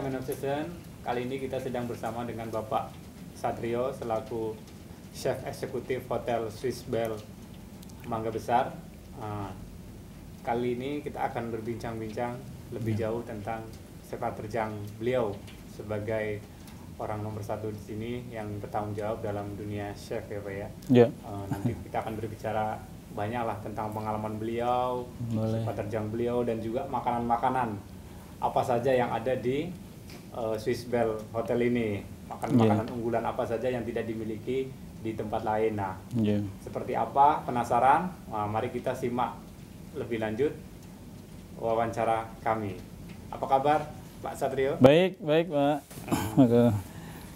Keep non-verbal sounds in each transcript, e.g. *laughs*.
Semen of Season. Kali ini kita sedang bersama dengan Bapak Satrio selaku Chef Eksekutif Hotel Swiss Bell Mangga Besar. Ah, kali ini kita akan berbincang-bincang lebih ya. jauh tentang sepak terjang beliau sebagai orang nomor satu di sini yang bertanggung jawab dalam dunia chef ya Pak ya. ya. Ah, nanti kita akan berbicara banyaklah tentang pengalaman beliau, Boleh. sepak terjang beliau dan juga makanan-makanan apa saja yang ada di uh, Swiss Bell Hotel ini makan makanan iya. yeah. unggulan apa saja yang tidak dimiliki di tempat lain. Nah, yeah. seperti apa? Penasaran? Nah, mari kita simak lebih lanjut wawancara kami. Apa kabar, Pak Satrio? Baik, baik, Pak.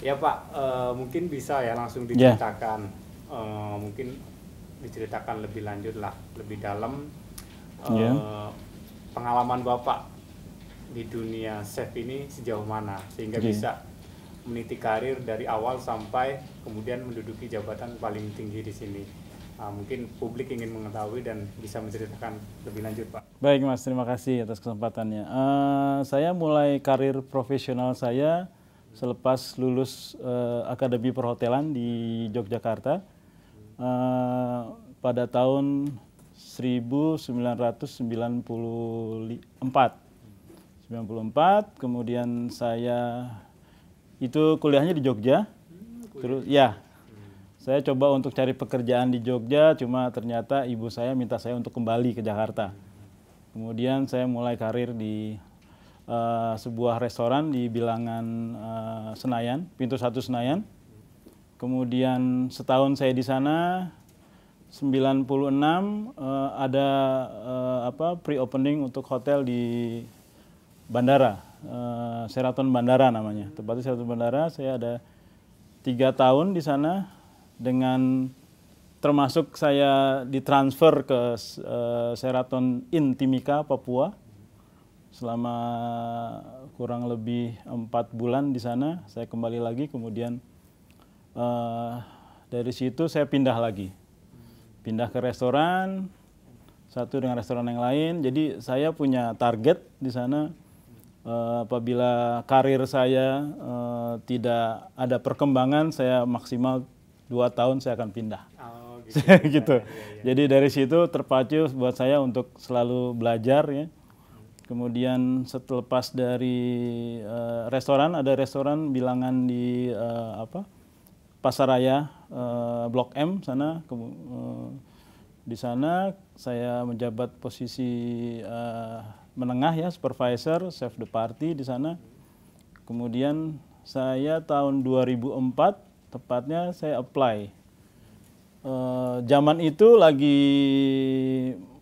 ya, Pak, uh, mungkin bisa ya langsung iya. diceritakan. Yeah. Uh, mungkin diceritakan lebih lanjut lah, lebih dalam uh, iya. eh, yeah. pengalaman Bapak di dunia chef ini sejauh mana sehingga okay. bisa meniti karir dari awal sampai kemudian menduduki jabatan paling tinggi di sini. Uh, mungkin publik ingin mengetahui dan bisa menceritakan lebih lanjut, Pak. Baik, Mas. Terima kasih atas kesempatannya. Uh, saya mulai karir profesional saya selepas lulus uh, Akademi Perhotelan di Yogyakarta uh, pada tahun 1994 94 kemudian saya itu kuliahnya di Jogja hmm, terus ya saya coba untuk cari pekerjaan di Jogja cuma ternyata ibu saya minta saya untuk kembali ke Jakarta kemudian saya mulai karir di uh, sebuah restoran di bilangan uh, Senayan pintu satu Senayan kemudian setahun saya di sana 96 uh, eh, ada uh, apa pre-opening untuk hotel di bandara, uh, Sheraton Bandara namanya. Tepatnya Sheraton Bandara, saya ada tiga tahun di sana dengan termasuk saya ditransfer ke uh, Sheraton In Timika, Papua selama kurang lebih empat bulan di sana. Saya kembali lagi, kemudian uh, dari situ saya pindah lagi, pindah ke restoran satu dengan restoran yang lain. Jadi saya punya target di sana Eh, apabila karir saya uh, tidak ada perkembangan, saya maksimal dua tahun saya akan pindah. Oh, *laughs* gitu. gitu. Ya, ya, ya. Jadi dari situ terpacu buat saya untuk selalu belajar ya. Kemudian setelah dari uh, restoran ada restoran bilangan di uh, apa Pasaraya uh, Blok M sana. Uh, di sana saya menjabat posisi uh, menengah ya supervisor chef the party di sana kemudian saya tahun 2004 tepatnya saya apply e, zaman itu lagi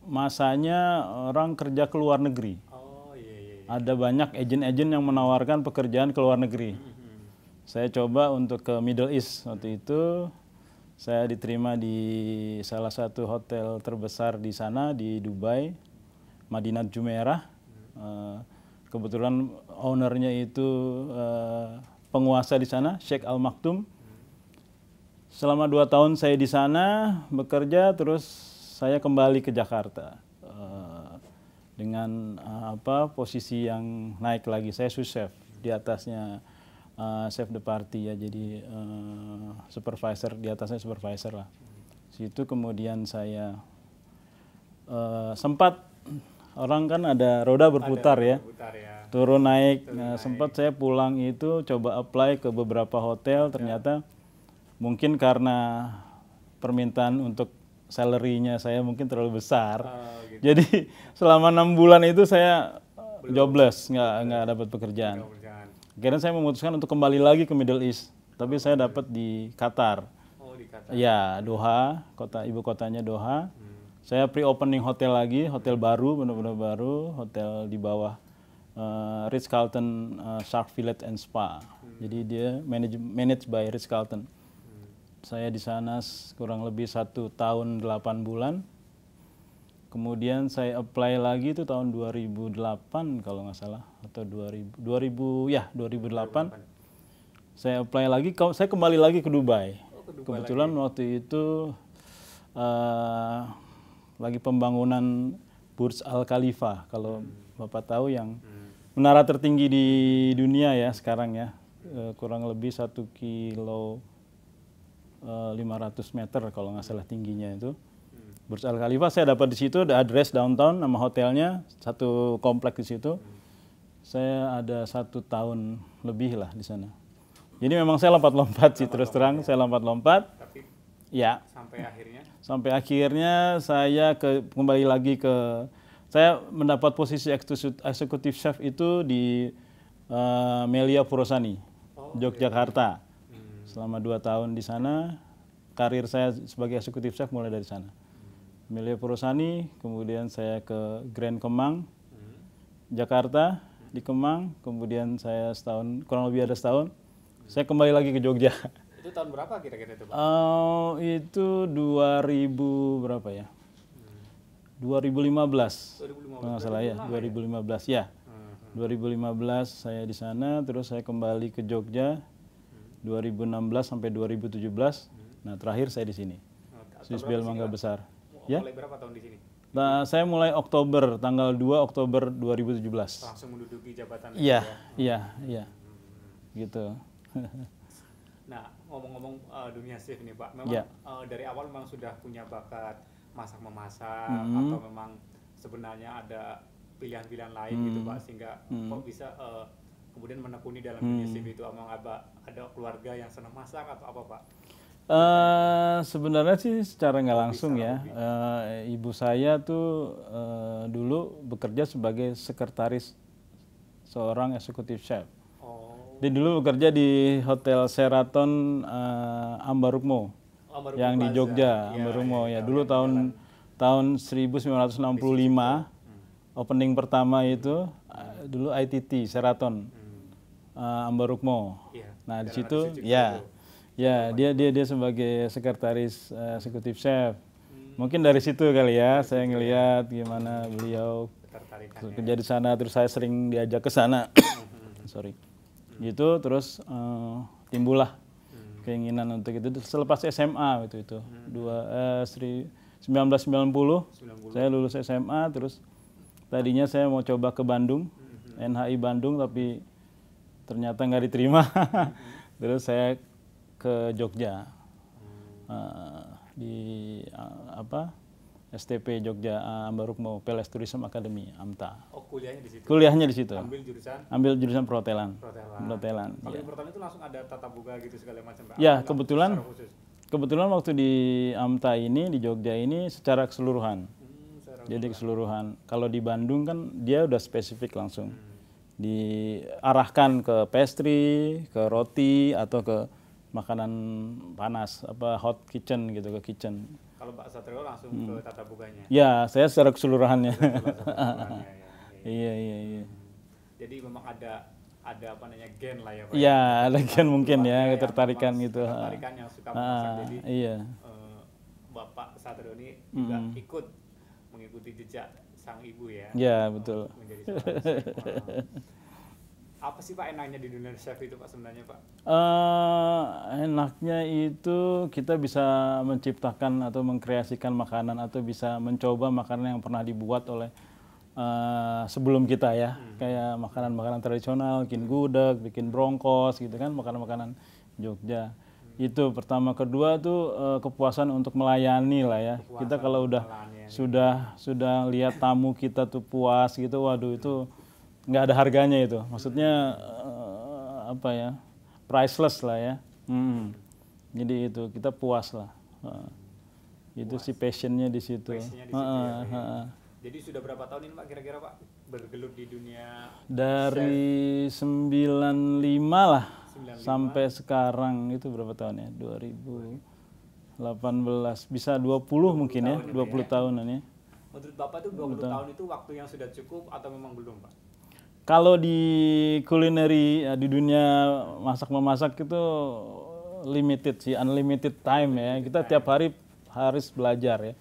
masanya orang kerja ke luar negeri oh, iya, iya. iya. ada banyak agen-agen yang menawarkan pekerjaan ke luar negeri hmm, hmm, hmm. saya coba untuk ke Middle East waktu itu saya diterima di salah satu hotel terbesar di sana di Dubai Madinat Jumeirah, Uh, kebetulan ownernya itu uh, penguasa di sana, Sheikh Al Maktum. Selama dua tahun saya di sana bekerja, terus saya kembali ke Jakarta uh, dengan uh, apa posisi yang naik lagi. Saya susef di atasnya uh, chef the party ya, jadi uh, supervisor di atasnya supervisor lah. Situ kemudian saya uh, sempat orang kan ada roda berputar ada ya. Berputar ya. Turun naik. Turun nah, naik. sempat saya pulang itu coba apply ke beberapa hotel ternyata ya. mungkin karena permintaan untuk salarynya saya mungkin terlalu besar. Oh, gitu. Jadi *laughs* selama enam bulan itu saya Belum. Eh, jobless, nggak nggak dapat pekerjaan. pekerjaan. Akhirnya saya memutuskan untuk kembali lagi ke Middle East, tapi oh, saya dapat di Qatar. Oh, di Qatar. Ya, Doha, kota ibu kotanya Doha. Hmm saya pre-opening hotel lagi, hotel baru, benar-benar baru, hotel di bawah uh, eh, Ritz Carlton uh, eh, Shark Village and Spa. Hmm. Jadi dia manage, managed by Ritz Carlton. Hmm. Saya di sana kurang lebih satu tahun delapan bulan. Kemudian saya apply lagi itu tahun 2008 kalau nggak salah atau 2000 2000 ya 2008. 2008. Saya apply lagi saya kembali lagi ke Dubai. Oh, ke Dubai Kebetulan lagi. waktu itu uh, lagi pembangunan Burj Al Khalifa kalau hmm. Bapak tahu yang hmm. menara tertinggi di dunia ya sekarang ya eh, kurang lebih satu kilo eh, lima ratus 500 meter kalau nggak salah tingginya itu bursa Burj Al Khalifa saya dapat di situ ada address downtown nama hotelnya satu kompleks di situ saya ada satu tahun lebih lah di sana jadi memang saya lompat-lompat sih terus terang ya. saya lompat-lompat Ya. Sampai akhirnya? Sampai akhirnya saya ke, kembali lagi ke saya mendapat posisi eksekutif chef itu di uh, Melia Purosani, oh, iya. Yogyakarta. Okay. Hmm. Selama dua tahun di sana, karir saya sebagai eksekutif chef mulai dari sana. Hmm. Melia Purosani, kemudian saya ke Grand Kemang, hmm. Jakarta di Kemang, kemudian saya setahun kurang lebih ada setahun, saya kembali lagi ke Jogja. *laughs* Itu tahun berapa kira-kira itu Pak? Uh, itu 2000 berapa ya? 2015. 2015. Nggak salah ya, 2015 ya. 2015 ya. hmm. saya di sana, terus saya kembali ke Jogja. 2016 hmm. sampai 2017. Hmm. Nah, terakhir saya di sini. Oh, Bell Mangga Besar. ya? Mulai berapa tahun di sini? Nah, saya mulai Oktober, tanggal 2 Oktober 2017. Langsung menduduki jabatan ya, iya, ya? iya, iya, iya. Gitu. nah, ngomong-ngomong uh, dunia chef ini Pak, memang yeah. Ya. uh, dari awal memang sudah punya bakat masak memasak mm atau memang sebenarnya ada pilihan-pilihan lain mm gitu hmm. Pak sehingga mm kok bisa uh, kemudian menekuni dalam mm dunia chef hmm. itu amang ada ada keluarga yang senang masak atau apa Pak? Uh, sebenarnya sih secara nggak langsung ya, uh, ibu saya tuh uh, dulu bekerja sebagai sekretaris seorang eksekutif chef. Oh dulu bekerja di Hotel Seraton uh, eh, Ambarukmo Ambarukmo yang Plaza. di Jogja, ya, Ambarukmo ya, ya, ya dulu ya, tahun ya. tahun 1965 hmm. opening pertama itu uh, dulu ITT Seraton hmm. uh, Ambarukmo. Ya, nah, di situ ya. Ya, iya, dia dia dia sebagai sekretaris uh, eksekutif chef. Hmm. Mungkin dari situ kali ya, saya iya. ngelihat gimana beliau kerja di sana, terus saya sering diajak ke sana. Hmm. *coughs* Sorry gitu terus uh, timbullah hmm. keinginan untuk itu selepas SMA gitu itu hmm. dua eh, sembilan seri, 1990 90. saya lulus SMA terus tadinya saya mau coba ke Bandung hmm. NHI Bandung tapi ternyata nggak diterima *laughs* terus saya ke Jogja hmm. uh, di uh, apa STP Jogja eh, Ambarukmo Peles Tourism Academy AMTA. Oh, kuliahnya di situ. Kuliahnya di situ. Ambil jurusan? Ambil jurusan perhotelan. Perhotelan. Perhotelan. ya. perhotelan itu langsung ada tata buka gitu segala macam. Ya, kebetulan kebetulan waktu di AMTA ini di Jogja ini secara keseluruhan. Hmm, secara Jadi keseluruhan. Kalau di Bandung kan dia udah spesifik langsung. Hmm. Diarahkan ke pastry, ke roti atau ke makanan panas apa hot kitchen gitu ke kitchen. Kalau Pak Satrio langsung hmm. ke tata bukanya. Ya, saya secara keseluruhannya. Iya, ya, ya, ya. *laughs* iya, iya, iya. Jadi memang ada ada apa namanya gen lah ya Pak. Iya, ada gen mungkin ya ketertarikan gitu. Ketertarikan yang suka masak. Ah, Jadi iya. Eh, Bapak Satrio ini juga hmm. ikut mengikuti jejak sang ibu ya. Iya, betul. Menjadi *laughs* apa sih Pak enaknya di dunia chef itu Pak sebenarnya Pak? Uh, enaknya itu kita bisa menciptakan atau mengkreasikan makanan atau bisa mencoba makanan yang pernah dibuat oleh uh, sebelum kita ya. Hmm. Kayak makanan-makanan tradisional, bikin gudeg, bikin brongkos gitu kan, makanan-makanan Jogja. Hmm. Itu pertama, kedua tuh uh, kepuasan untuk melayani lah ya. Kepuasan kita kalau udah melayani. sudah sudah lihat tamu kita tuh puas gitu, waduh itu nggak ada harganya itu. Maksudnya uh, apa ya? Priceless lah ya. Hmm. Jadi itu kita puas lah. Uh, itu si passionnya di situ. Passionnya di ya, iya. Jadi sudah berapa tahun ini Pak kira-kira Pak bergelut di dunia? Dari share. 95 lah 95. sampai sekarang itu berapa tahun ya? 2018 bisa 20, 20 mungkin ya, 20 ya. tahun ya. Menurut Bapak itu 20 tahun. tahun itu waktu yang sudah cukup atau memang belum Pak? Kalau di kulineri ya, di dunia masak memasak itu limited sih, unlimited time ya. Kita tiap hari harus belajar ya.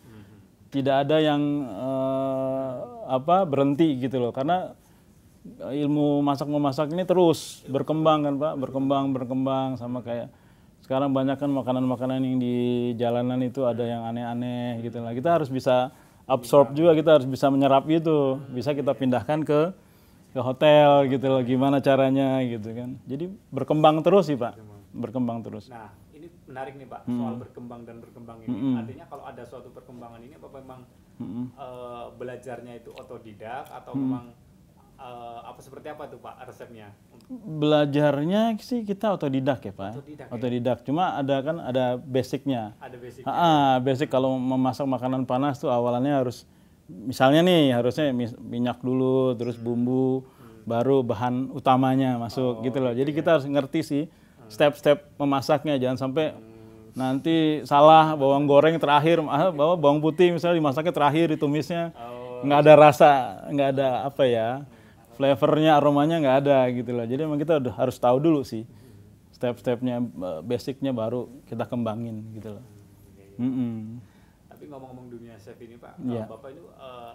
Tidak ada yang eh, apa berhenti gitu loh, karena ilmu masak memasak ini terus berkembang kan pak, berkembang berkembang sama kayak sekarang banyak kan makanan-makanan yang di jalanan itu ada yang aneh-aneh gitu lah. Kita harus bisa absorb juga, kita harus bisa menyerap itu, bisa kita pindahkan ke ke hotel gitu loh gimana caranya gitu kan jadi berkembang terus sih pak berkembang terus nah ini menarik nih pak soal berkembang dan berkembang ini artinya kalau ada suatu perkembangan ini apa memang uh, belajarnya itu otodidak atau memang uh, apa seperti apa tuh Pak resepnya? Belajarnya sih kita otodidak ya Pak. Otodidak. Ya? otodidak. Ya? Cuma ada kan ada basicnya. Ada basic. Ah, basic kalau memasak makanan panas tuh awalannya harus misalnya nih harusnya minyak dulu terus hmm. bumbu hmm. baru bahan utamanya masuk oh, gitu loh. Jadi iya. kita harus ngerti sih hmm. step-step memasaknya jangan sampai hmm. nanti salah bawang goreng terakhir ah, bawa bawang putih misalnya dimasaknya terakhir ditumisnya oh, nggak ada rasa nggak ada apa ya flavornya aromanya nggak ada gitu loh. Jadi emang kita harus tahu dulu sih step-stepnya eh, basicnya baru kita kembangin gitu loh. Mm -mm. Tapi ngomong-ngomong dunia chef ini Pak, yeah. Iya. uh, Bapak itu uh, eh,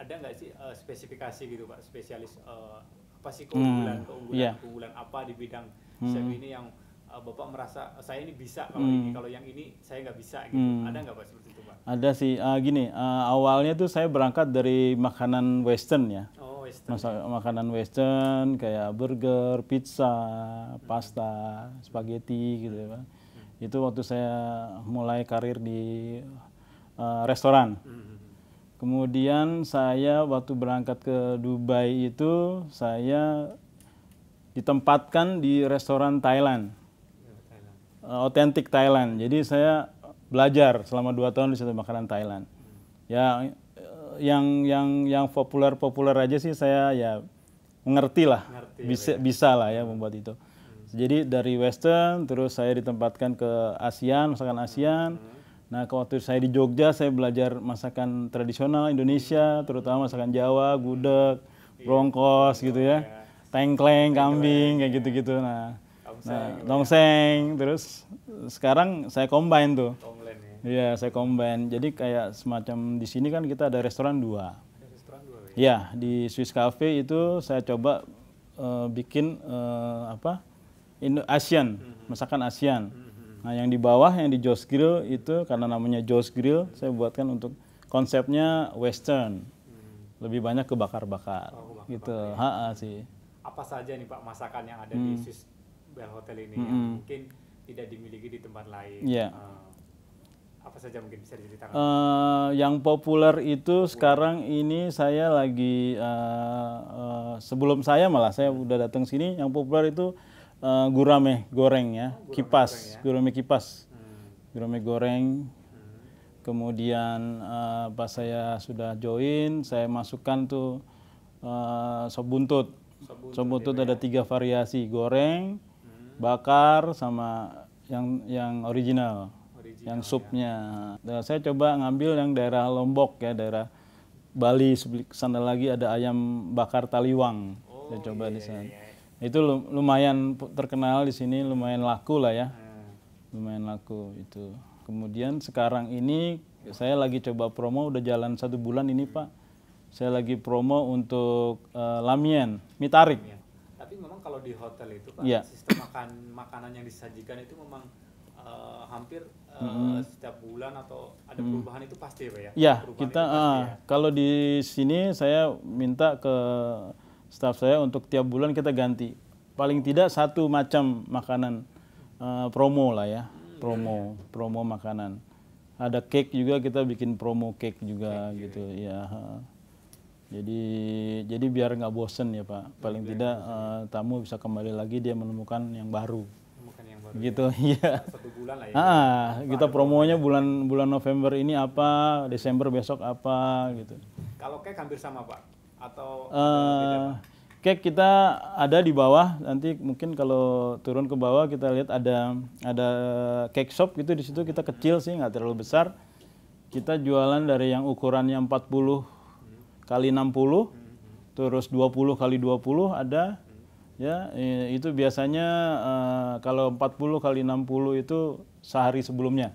ada nggak sih uh, spesifikasi gitu Pak, spesialis uh, apa sih keunggulan, hmm. keunggulan, yeah. keunggulan apa di bidang hmm. chef ini yang uh, Bapak merasa saya ini bisa kalau hmm. ini, kalau yang ini saya nggak bisa gitu. Hmm. Ada nggak Pak seperti itu Pak? Ada sih, uh, gini, uh, awalnya tuh saya berangkat dari makanan western ya. Oh. Western. makanan Western kayak burger, pizza, pasta, hmm. spaghetti gitu ya, hmm. Itu waktu saya mulai karir di uh, restoran. Hmm, hmm, hmm. Kemudian saya waktu berangkat ke Dubai itu saya ditempatkan di restoran Thailand, otentik ya, eh, Thailand. Jadi saya belajar selama dua tahun di situ makanan Thailand. Ya eh, yang yang yang populer populer aja sih saya ya mengerti lah, bisa ya, ya. bisa lah ya membuat itu. Jadi dari Western terus saya ditempatkan ke ASEAN, masakan ASEAN. Hmm Nah, waktu saya di Jogja, saya belajar masakan tradisional Indonesia, hmm. terutama masakan Jawa, gudeg, brongkos iya. gitu ya, iya. tengkleng, kambing, kayak iya. gitu-gitu. Nah, nah tongseng. Gitu ya. Terus sekarang saya combine tuh. Ya. Iya, saya combine. Jadi kayak semacam di sini kan kita ada restoran dua. Iya, di Swiss Cafe itu saya coba uh, bikin uh, apa? Indo Asian, hmm. masakan Asian. Hmm. Nah yang di bawah yang di Joe's Grill itu karena namanya Joe's Grill saya buatkan untuk konsepnya western. Hmm. Lebih banyak ke bakar-bakar oh, gitu. ya. Ha sih. Apa saja nih Pak masakan yang ada hmm. di Swiss Bell Hotel ini hmm. yang mungkin tidak dimiliki di tempat lain? Yeah. Iya. Uh, apa saja mungkin bisa diceritakan? Uh, yang populer itu populer. sekarang ini saya lagi uh, uh, sebelum saya malah saya udah datang sini yang populer itu uh, gurame goreng ya, oh, gurame kipas, goreng, ya? gurame kipas, hmm. gurame goreng. Hmm. Kemudian uh, pas saya sudah join, saya masukkan tuh uh, sop buntut. Sop buntut, sop buntut ada ya? tiga variasi, goreng, hmm. bakar, sama yang yang original, original yang ya. supnya. Ya. Nah, saya coba ngambil yang daerah Lombok ya, daerah Bali. Sana lagi ada ayam bakar taliwang. Oh, saya coba iya, di iya, sana. Iya, iya itu lumayan terkenal di sini lumayan laku lah ya. ya lumayan laku itu kemudian sekarang ini saya lagi coba promo udah jalan satu bulan ini pak saya lagi promo untuk uh, lamien mitarik iya. tapi memang kalau di hotel itu pak yeah. sistem makan makanan yang disajikan itu memang uh, hampir uh, hmm setiap bulan atau ada mm. perubahan itu pasti ya pak ya, ya kita uh, ya. kalau di sini saya minta ke staff saya untuk tiap bulan kita ganti paling tidak satu macam makanan uh, promo lah ya promo promo makanan ada cake juga kita bikin promo cake juga cake ya. gitu ya jadi jadi biar nggak bosen ya pak paling ya, tidak uh, tamu bisa kembali lagi dia menemukan yang baru gitu *laughs* ya, satu bulan lah ya ah kita promonya bulan bulan November ini apa Desember besok apa gitu kalau kayak hampir sama pak atau uh, kek kita ada di bawah nanti mungkin kalau turun ke bawah kita lihat ada ada cake shop gitu di situ kita kecil sih nggak terlalu besar kita jualan dari yang ukurannya 40 kali 60 terus 20 kali 20 ada ya itu biasanya uh, kalau 40 kali 60 itu sehari sebelumnya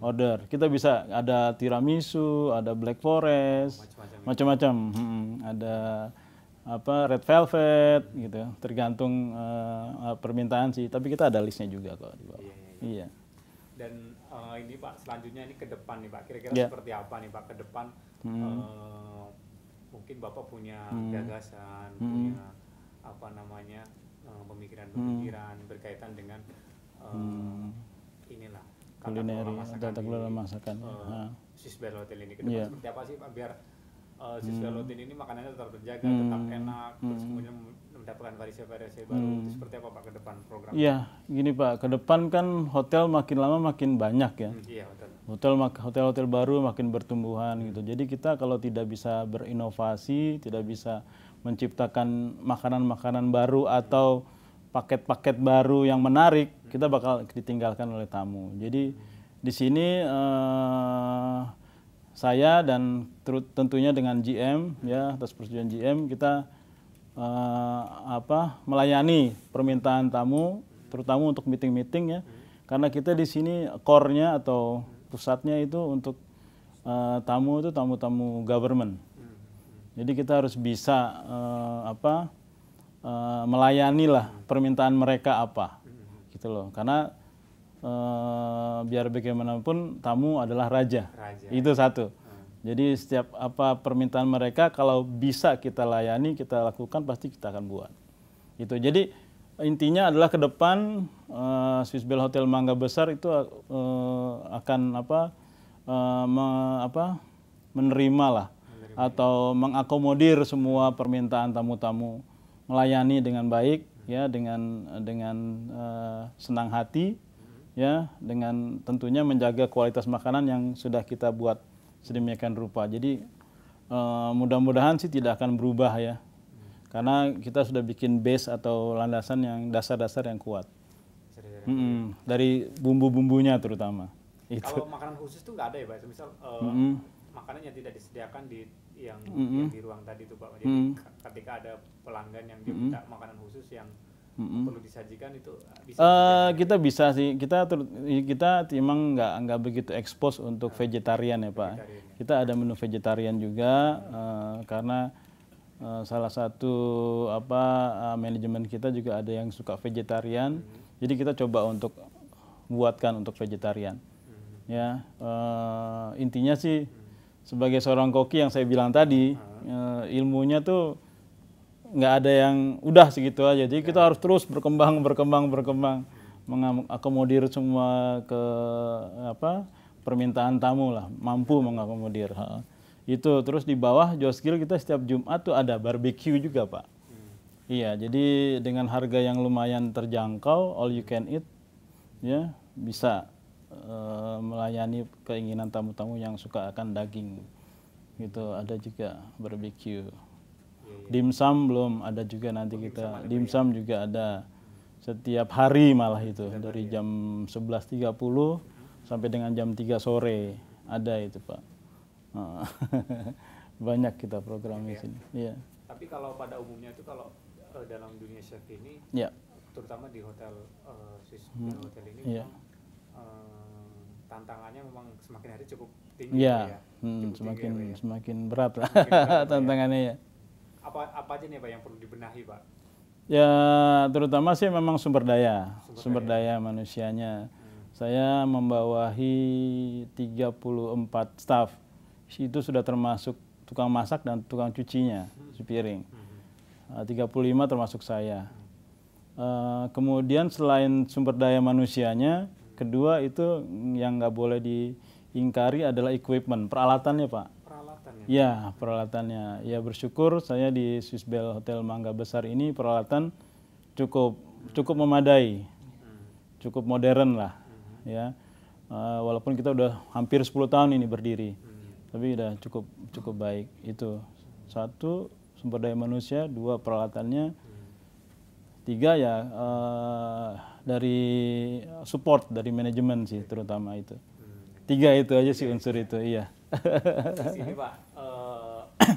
order. Kita bisa ada tiramisu, ada black forest, macam-macam. Hmm, ada apa red velvet gitu, tergantung uh, permintaan sih. Tapi kita ada listnya juga kok di bawah. Iya. iya. iya. iya. Dan uh, ini Pak, selanjutnya ini ke depan nih Pak. Kira-kira yeah. seperti apa nih Pak ke depan? Hmm. Uh, mungkin Bapak punya hmm. gagasan, hmm. punya apa namanya pemikiran-pemikiran hmm. berkaitan dengan uh, hmm atau ya, tata kelola masakan uh, eh, sisbel hotel ini kedepan yeah. seperti apa sih pak biar uh, eh, sisbel hmm. hotel ini makanannya tetap terjaga hmm. tetap enak hmm. terus kemudian mendapatkan variasi-variasi baru hmm. seperti apa pak ke depan program iya yeah, gini pak ke depan kan hotel makin lama makin banyak ya hmm, iya hotel hotel hotel hotel baru makin bertumbuhan hmm. gitu jadi kita kalau tidak bisa berinovasi tidak bisa menciptakan makanan-makanan baru atau hmm paket-paket baru yang menarik kita bakal ditinggalkan oleh tamu. Jadi di sini uh, saya dan tentunya dengan GM ya atas persetujuan GM kita uh, apa melayani permintaan tamu terutama untuk meeting-meeting ya. Karena kita di sini core-nya atau pusatnya itu untuk uh, tamu itu tamu-tamu government. Jadi kita harus bisa uh, apa Eh, melayani lah permintaan mereka apa gitu loh karena uh, biar bagaimanapun tamu adalah raja, raja. itu satu hmm. jadi setiap apa permintaan mereka kalau bisa kita layani kita lakukan pasti kita akan buat gitu jadi intinya adalah ke depan uh, Swiss Bell Hotel Mangga Besar itu uh, akan apa uh, me, apa menerima lah menerima. atau mengakomodir semua permintaan tamu-tamu melayani dengan baik ya dengan dengan uh, senang hati ya dengan tentunya menjaga kualitas makanan yang sudah kita buat sedemikian rupa. Jadi uh, mudah-mudahan sih tidak akan berubah ya. Karena kita sudah bikin base atau landasan yang dasar-dasar yang kuat. Mm hmm dari bumbu-bumbunya terutama. Itu. Kalau makanan khusus itu nggak ada ya, Pak. Misal uh, mm -hmm. makanan yang tidak disediakan di yang, mm -hmm. yang di ruang tadi itu pak jadi mm -hmm. ketika ada pelanggan yang dia minta mm -hmm. makanan khusus yang mm-hmm. perlu disajikan itu ah, bisa uh, kita bisa sih kita kita memang nggak nggak begitu ekspos untuk nah, vegetarian ya pak vegetarian. Ya. kita ada menu vegetarian juga hmm. uh, karena uh, salah satu apa uh, manajemen kita juga ada yang suka vegetarian hmm. jadi kita coba untuk buatkan untuk vegetarian hmm. ya uh, intinya sih hmm sebagai seorang koki yang saya bilang tadi uh, ilmunya tuh nggak ada yang udah segitu aja jadi kita ya. harus terus berkembang berkembang berkembang mengakomodir semua ke apa permintaan tamu lah mampu ya. mengakomodir ha. itu terus di bawah Joskil kita setiap Jumat tuh ada barbecue juga pak hmm. iya jadi dengan harga yang lumayan terjangkau all you can eat ya bisa Eh, melayani keinginan tamu-tamu yang suka akan daging gitu ada juga barbeque iya, iya. dimsum belum ada juga nanti oh, kita dimsum juga ada setiap hari malah itu setiap dari ya. jam ya. tiga puluh sampai dengan jam 3 sore ada itu pak oh, *laughs* banyak kita program di iya. sini ya. tapi kalau pada umumnya itu kalau eh, dalam dunia chef ini ya. terutama di hotel uh, eh, sis, hmm. hotel ini ya. Eh, tantangannya memang semakin hari cukup tinggi ya, ya. Hmm, cukup semakin tinggi, gitu ya, ya. semakin berat lah semakin berat, gitu ya. tantangannya ya. apa apa aja nih pak yang perlu dibenahi pak ya terutama sih memang sumber daya sumber, sumber daya. manusianya hmm. saya membawahi 34 staff itu sudah termasuk tukang masak dan tukang cucinya hmm. cuci piring hmm. 35 eh, termasuk saya hmm. uh, kemudian selain sumber daya manusianya kedua itu yang nggak boleh diingkari adalah equipment, peralatannya Pak. Peralatannya? Ya, peralatannya. Ya bersyukur saya di Swiss Bell Hotel Mangga Besar ini peralatan cukup cukup memadai, hmm. cukup modern lah. Hmm. Ya, uh, walaupun kita udah hampir 10 tahun ini berdiri, hmm. tapi udah cukup cukup baik itu. Satu sumber daya manusia, dua peralatannya, tiga ya. Uh, dari eh, support dari manajemen sih terutama itu. Tiga itu aja sih unsur itu, iya. sini Pak, eh, *coughs*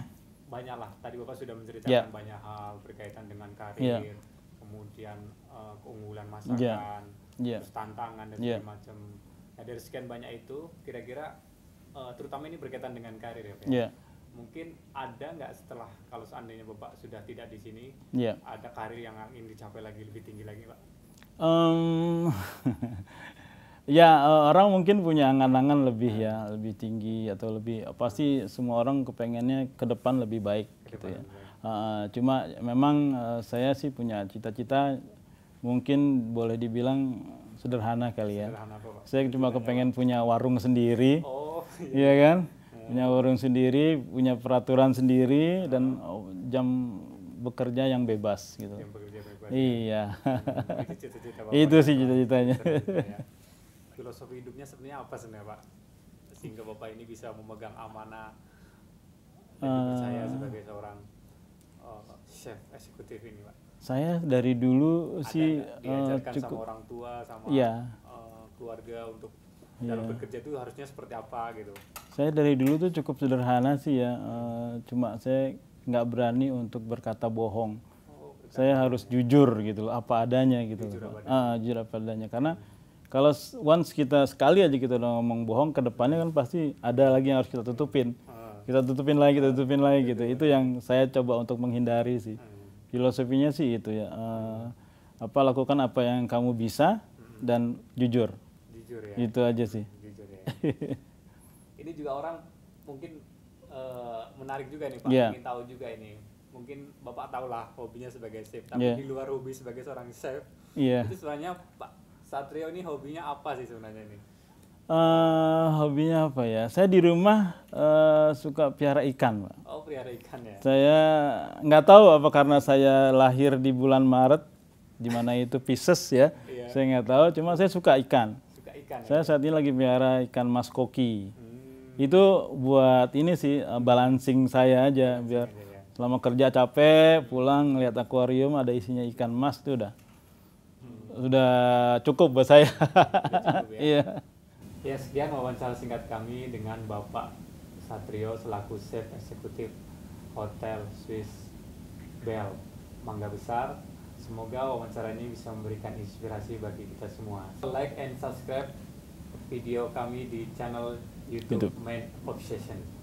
banyaklah. Tadi Bapak sudah menceritakan yeah. banyak hal berkaitan dengan karir, yeah. kemudian uh, keunggulan ya. masakan, yeah. Yeah. terus tantangan dan yeah. Ya. macam. Nah dari sekian banyak itu, kira-kira uh, terutama ini berkaitan dengan karir ya Pak. Yeah ya. mungkin ada nggak setelah kalau seandainya bapak sudah tidak di sini yeah. ada karir yang ingin dicapai lagi lebih tinggi lagi pak Um, *laughs* ya e, orang mungkin punya angan-angan lebih ya, lebih tinggi atau lebih pasti semua orang kepengennya ke depan lebih baik gitu ya. Uh, cuma memang uh, saya sih punya cita-cita mungkin boleh dibilang sederhana kali ya. Sederhana Saya cuma kepengen punya warung sendiri. Oh, iya. iya kan? Iya. Punya warung sendiri, punya peraturan sendiri dan jam bekerja yang bebas gitu. Yang Iya. iya. itu sih cita-citanya. Ya. *laughs* Filosofi hidupnya sebenarnya apa sebenarnya Pak? Sehingga Bapak ini bisa memegang amanah saya ah. uh, sebagai seorang eh, chef eksekutif ini Pak. Saya dari dulu sih uh, cukup, sama orang tua sama iya. eh, keluarga untuk yeah. bekerja itu harusnya seperti apa gitu. Saya dari dulu tuh cukup sederhana sih ya, uh, cuma saya nggak berani untuk berkata bohong saya harus jujur gitu loh apa adanya gitu jujur loh. apa Ah, jujur apa adanya karena kalau once kita sekali aja kita udah ngomong bohong ke depannya kan pasti ada lagi yang harus kita tutupin ah. kita tutupin lagi kita ah. tutupin lagi gitu itu yang saya coba untuk menghindari sih ah. filosofinya sih itu ya uh, apa lakukan apa yang kamu bisa hmm. dan jujur jujur ya itu aja sih jujur ya ini juga orang mungkin uh, menarik juga nih pak yeah. ingin tahu juga ini mungkin bapak tahu lah hobinya sebagai chef tapi yeah. di luar hobi sebagai seorang chef yeah. itu sebenarnya pak Satrio ini hobinya apa sih sebenarnya ini Uh, hobinya apa ya? Saya di rumah uh, suka piara ikan, Pak. Oh, piara ikan ya. Saya nggak tahu apa karena saya lahir di bulan Maret, di mana itu Pisces ya. Yeah. Saya nggak tahu, cuma saya suka ikan. Suka ikan. Ya? Saya saat ini lagi piara ikan mas koki. Hmm. Itu buat ini sih eh, balancing saya aja biar ya? Selama kerja capek, pulang ngeliat akuarium ada isinya ikan mas tuh udah hmm. udah cukup buat saya. ya. *laughs* Iya. ya sekian wawancara singkat kami dengan Bapak Satrio selaku chef eksekutif Hotel Swiss Bell Mangga Besar. Semoga wawancara ini bisa memberikan inspirasi bagi kita semua. Like and subscribe video kami di channel YouTube, YouTube. Main Obsession.